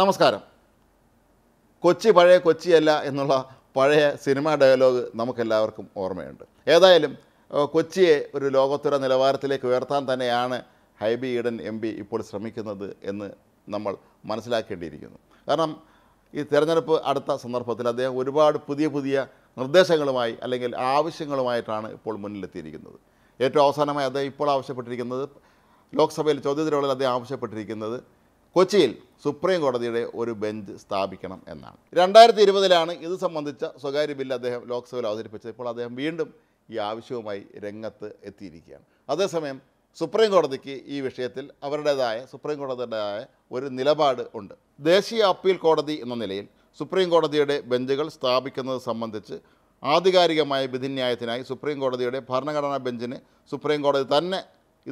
നമസ്കാരം കൊച്ചി പഴയ കൊച്ചിയല്ല എന്നുള്ള പഴയ സിനിമാ ഡയലോഗ് നമുക്കെല്ലാവർക്കും ഓർമ്മയുണ്ട് ഏതായാലും കൊച്ചിയെ ഒരു ലോകോത്തര നിലവാരത്തിലേക്ക് ഉയർത്താൻ തന്നെയാണ് ഹൈബി ഈഡൻ എം പി ഇപ്പോൾ ശ്രമിക്കുന്നത് എന്ന് നമ്മൾ മനസ്സിലാക്കേണ്ടിയിരിക്കുന്നു കാരണം ഈ തിരഞ്ഞെടുപ്പ് അടുത്ത സന്ദർഭത്തിൽ അദ്ദേഹം ഒരുപാട് പുതിയ പുതിയ നിർദ്ദേശങ്ങളുമായി അല്ലെങ്കിൽ ആവശ്യങ്ങളുമായിട്ടാണ് ഇപ്പോൾ മുന്നിലെത്തിയിരിക്കുന്നത് ഏറ്റവും അവസാനമായി അദ്ദേഹം ഇപ്പോൾ ആവശ്യപ്പെട്ടിരിക്കുന്നത് ലോക്സഭയിൽ ചോദ്യത്തിനുള്ളിൽ അദ്ദേഹം ആവശ്യപ്പെട്ടിരിക്കുന്നത് കൊച്ചിയിൽ സുപ്രീം കോടതിയുടെ ഒരു ബെഞ്ച് സ്ഥാപിക്കണം എന്നാണ് രണ്ടായിരത്തി ഇരുപതിലാണ് ഇത് സംബന്ധിച്ച സ്വകാര്യ ബില്ല് അദ്ദേഹം ലോക്സഭയിൽ അവതരിപ്പിച്ചത് ഇപ്പോൾ അദ്ദേഹം വീണ്ടും ഈ ആവശ്യവുമായി രംഗത്ത് എത്തിയിരിക്കുകയാണ് അതേസമയം സുപ്രീം കോടതിക്ക് ഈ വിഷയത്തിൽ അവരുടേതായ സുപ്രീം കോടതിയുടേതായ ഒരു നിലപാട് ഉണ്ട് ദേശീയ അപ്പീൽ കോടതി എന്ന നിലയിൽ സുപ്രീം കോടതിയുടെ ബെഞ്ചുകൾ സ്ഥാപിക്കുന്നത് സംബന്ധിച്ച് ആധികാരികമായ വിധിന്യായത്തിനായി സുപ്രീം കോടതിയുടെ ഭരണഘടനാ ബെഞ്ചിന് സുപ്രീം കോടതി തന്നെ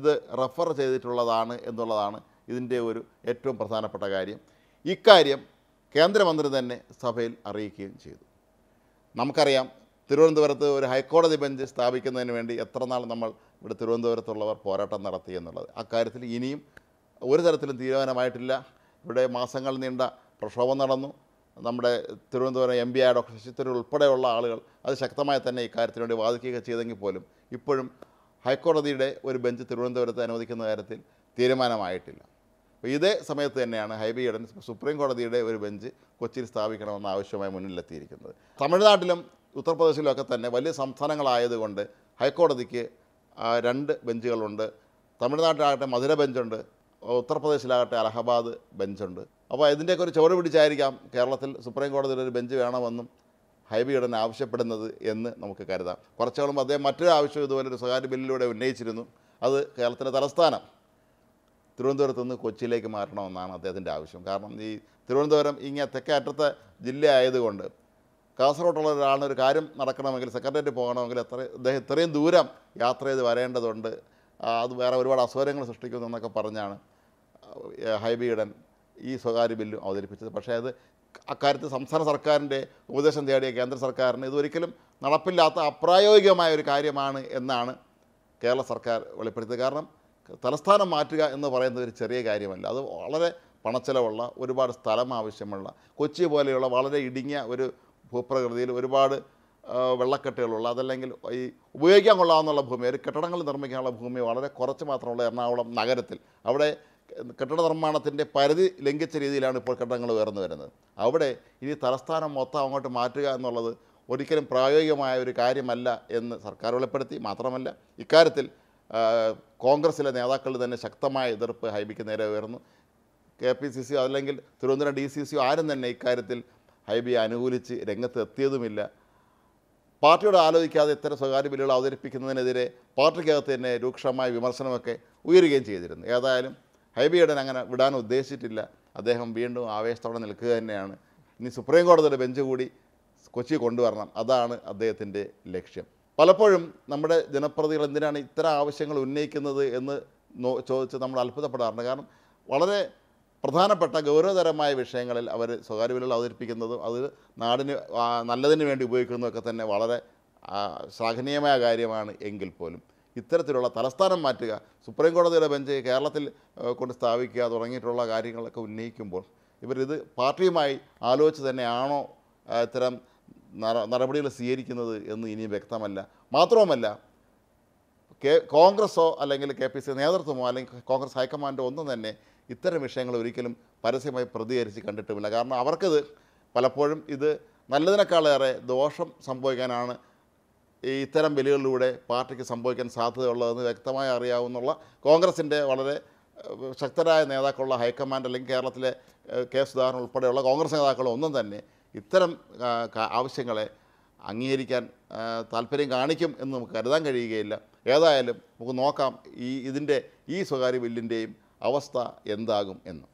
ഇത് റഫർ ചെയ്തിട്ടുള്ളതാണ് എന്നുള്ളതാണ് ഇതിൻ്റെ ഒരു ഏറ്റവും പ്രധാനപ്പെട്ട കാര്യം ഇക്കാര്യം കേന്ദ്രമന്ത്രി തന്നെ സഭയിൽ അറിയിക്കുകയും ചെയ്തു നമുക്കറിയാം തിരുവനന്തപുരത്ത് ഒരു ഹൈക്കോടതി ബെഞ്ച് സ്ഥാപിക്കുന്നതിന് വേണ്ടി എത്ര നാൾ നമ്മൾ ഇവിടെ തിരുവനന്തപുരത്തുള്ളവർ പോരാട്ടം നടത്തി എന്നുള്ളത് അക്കാര്യത്തിൽ ഇനിയും ഒരു തരത്തിലും തീരുമാനമായിട്ടില്ല ഇവിടെ മാസങ്ങൾ നീണ്ട പ്രക്ഷോഭം നടന്നു നമ്മുടെ തിരുവനന്തപുരം എം ബി ആയ ഡോക്ടർ ശശി ഉൾപ്പെടെയുള്ള ആളുകൾ അത് ശക്തമായി തന്നെ ഇക്കാര്യത്തിന് വേണ്ടി വാദിക്കുക ചെയ്തെങ്കിൽ പോലും ഇപ്പോഴും ഹൈക്കോടതിയുടെ ഒരു ബെഞ്ച് തിരുവനന്തപുരത്ത് അനുവദിക്കുന്ന കാര്യത്തിൽ തീരുമാനമായിട്ടില്ല ഇതേ സമയത്ത് തന്നെയാണ് ഹൈബിയടൻ സുപ്രീം കോടതിയുടെ ഒരു ബെഞ്ച് കൊച്ചിയിൽ സ്ഥാപിക്കണമെന്ന ആവശ്യമായി മുന്നിലെത്തിയിരിക്കുന്നത് തമിഴ്നാട്ടിലും ഒക്കെ തന്നെ വലിയ സംസ്ഥാനങ്ങളായതുകൊണ്ട് ഹൈക്കോടതിക്ക് രണ്ട് ബെഞ്ചുകളുണ്ട് തമിഴ്നാട്ടിലാകട്ടെ മധുര ബെഞ്ചുണ്ട് ഉത്തർപ്രദേശിലാകട്ടെ അലഹബാദ് ബെഞ്ചുണ്ട് അപ്പോൾ ഇതിൻ്റെയൊക്കെ ഒരു ചുവട് പിടിച്ചായിരിക്കാം കേരളത്തിൽ സുപ്രീം കോടതിയിൽ ഒരു ബെഞ്ച് വേണമെന്നും ഹൈബി ഉടൻ ആവശ്യപ്പെടുന്നത് എന്ന് നമുക്ക് കരുതാം കുറച്ചുകളും അദ്ദേഹം മറ്റൊരു ആവശ്യം ഇതുപോലെ ഒരു സ്വകാര്യ ബില്ലിലൂടെ ഉന്നയിച്ചിരുന്നു അത് കേരളത്തിൻ്റെ തലസ്ഥാനം തിരുവനന്തപുരത്ത് നിന്ന് കൊച്ചിയിലേക്ക് മാറ്റണമെന്നാണ് അദ്ദേഹത്തിൻ്റെ ആവശ്യം കാരണം ഈ തിരുവനന്തപുരം ഇങ്ങനെ തെക്കേ അറ്റത്തെ ജില്ല ആയതുകൊണ്ട് കാസർഗോട്ടുള്ള ഒരാളിന് ഒരു കാര്യം നടക്കണമെങ്കിൽ സെക്രട്ടേറിയറ്റ് പോകണമെങ്കിൽ എത്ര അദ്ദേഹം ഇത്രയും ദൂരം യാത്ര ചെയ്ത് വരേണ്ടതുണ്ട് അത് വേറെ ഒരുപാട് അസൗകര്യങ്ങൾ സൃഷ്ടിക്കുന്നു എന്നൊക്കെ പറഞ്ഞാണ് ഹൈബിയുടൻ ഈ സ്വകാര്യ ബില്ലും അവതരിപ്പിച്ചത് പക്ഷേ അത് അക്കാര്യത്തിൽ സംസ്ഥാന സർക്കാരിൻ്റെ ഉപദേശം തേടിയ കേന്ദ്ര സർക്കാരിന് ഇതൊരിക്കലും നടപ്പില്ലാത്ത അപ്രായോഗികമായ ഒരു കാര്യമാണ് എന്നാണ് കേരള സർക്കാർ വെളിപ്പെടുത്തിയത് കാരണം തലസ്ഥാനം മാറ്റുക എന്ന് പറയുന്നത് ഒരു ചെറിയ കാര്യമല്ല അത് വളരെ പണച്ചെലവുള്ള ഒരുപാട് സ്ഥലം ആവശ്യമുള്ള കൊച്ചി പോലെയുള്ള വളരെ ഇടുങ്ങിയ ഒരു ഭൂപ്രകൃതിയിൽ ഒരുപാട് വെള്ളക്കെട്ടുകളുള്ള അതല്ലെങ്കിൽ ഈ ഉപയോഗിക്കാൻ കൊള്ളാവുന്നുള്ള ഭൂമി ഒരു കെട്ടിടങ്ങൾ നിർമ്മിക്കാനുള്ള ഭൂമി വളരെ കുറച്ച് മാത്രമുള്ള എറണാകുളം നഗരത്തിൽ അവിടെ കെട്ടിട നിർമ്മാണത്തിൻ്റെ പരിധി ലംഘിച്ച രീതിയിലാണ് ഇപ്പോൾ കെട്ടിടങ്ങൾ ഉയർന്നു വരുന്നത് അവിടെ ഇനി തലസ്ഥാനം മൊത്തം അങ്ങോട്ട് മാറ്റുക എന്നുള്ളത് ഒരിക്കലും പ്രായോഗികമായ ഒരു കാര്യമല്ല എന്ന് സർക്കാർ വെളിപ്പെടുത്തി മാത്രമല്ല ഇക്കാര്യത്തിൽ കോൺഗ്രസ്സിലെ നേതാക്കൾ തന്നെ ശക്തമായ എതിർപ്പ് ഹൈബിക്ക് നേരെ ഉയർന്നു കെ പി സി സിയോ അല്ലെങ്കിൽ തിരുവനന്തപുരം ഡി സി സിയോ ആരും തന്നെ ഇക്കാര്യത്തിൽ ഹൈബിയെ അനുകൂലിച്ച് രംഗത്ത് എത്തിയതുമില്ല പാർട്ടിയോട് ആലോചിക്കാതെ ഇത്തരം സ്വകാര്യ ബില്ലുകൾ അവതരിപ്പിക്കുന്നതിനെതിരെ പാർട്ടിക്കകത്ത് തന്നെ രൂക്ഷമായ വിമർശനമൊക്കെ ഉയരുകയും ചെയ്തിരുന്നു ഏതായാലും ഹൈബിയുടെ അങ്ങനെ വിടാൻ ഉദ്ദേശിച്ചിട്ടില്ല അദ്ദേഹം വീണ്ടും ആവേശത്തോടെ നിൽക്കുക തന്നെയാണ് ഇനി സുപ്രീം കോടതിയുടെ ബെഞ്ച് കൂടി കൊച്ചി കൊണ്ടുവരണം അതാണ് അദ്ദേഹത്തിൻ്റെ ലക്ഷ്യം പലപ്പോഴും നമ്മുടെ ജനപ്രതികൾ എന്തിനാണ് ഇത്തരം ആവശ്യങ്ങൾ ഉന്നയിക്കുന്നത് എന്ന് ചോദിച്ച് നമ്മൾ അത്ഭുതപ്പെടാറുണ്ട് കാരണം വളരെ പ്രധാനപ്പെട്ട ഗൗരവതരമായ വിഷയങ്ങളിൽ അവർ സ്വകാര്യ വിലകൾ അവതരിപ്പിക്കുന്നതും അത് നാടിന് നല്ലതിന് വേണ്ടി ഉപയോഗിക്കുന്നതൊക്കെ തന്നെ വളരെ ശ്ലാഘനീയമായ കാര്യമാണ് എങ്കിൽ പോലും ഇത്തരത്തിലുള്ള തലസ്ഥാനം മാറ്റുക സുപ്രീം കോടതിയുടെ ബെഞ്ച് കേരളത്തിൽ കൊണ്ട് സ്ഥാപിക്കുക തുടങ്ങിയിട്ടുള്ള കാര്യങ്ങളൊക്കെ ഉന്നയിക്കുമ്പോൾ ഇവരിത് പാർട്ടിയുമായി ആലോചിച്ച് തന്നെയാണോ ഇത്തരം നടപടികൾ സ്വീകരിക്കുന്നത് എന്ന് ഇനിയും വ്യക്തമല്ല മാത്രവുമല്ല കെ കോൺഗ്രസോ അല്ലെങ്കിൽ കെ പി സി നേതൃത്വമോ അല്ലെങ്കിൽ കോൺഗ്രസ് ഹൈക്കമാൻഡോ ഒന്നും തന്നെ ഇത്തരം വിഷയങ്ങൾ ഒരിക്കലും പരസ്യമായി പ്രതികരിച്ച് കണ്ടിട്ടുമില്ല കാരണം അവർക്കത് പലപ്പോഴും ഇത് നല്ലതിനേക്കാളേറെ ദോഷം സംഭവിക്കാനാണ് ഈ ഇത്തരം ബലികളിലൂടെ പാർട്ടിക്ക് സംഭവിക്കാൻ സാധ്യതയുള്ളതെന്ന് വ്യക്തമായി അറിയാവുന്ന കോൺഗ്രസിൻ്റെ വളരെ ശക്തരായ നേതാക്കളുള്ള ഹൈക്കമാൻഡ് അല്ലെങ്കിൽ കേരളത്തിലെ കെ സുധാകരൻ ഉൾപ്പെടെയുള്ള കോൺഗ്രസ് നേതാക്കളൊന്നും തന്നെ ഇത്തരം ആവശ്യങ്ങളെ അംഗീകരിക്കാൻ താല്പര്യം കാണിക്കും എന്ന് നമുക്ക് കരുതാൻ കഴിയുകയില്ല ഏതായാലും നമുക്ക് നോക്കാം ഈ ഇതിൻ്റെ ഈ സ്വകാര്യ ബില്ലിൻ്റെയും അവസ്ഥ എന്താകും എന്ന്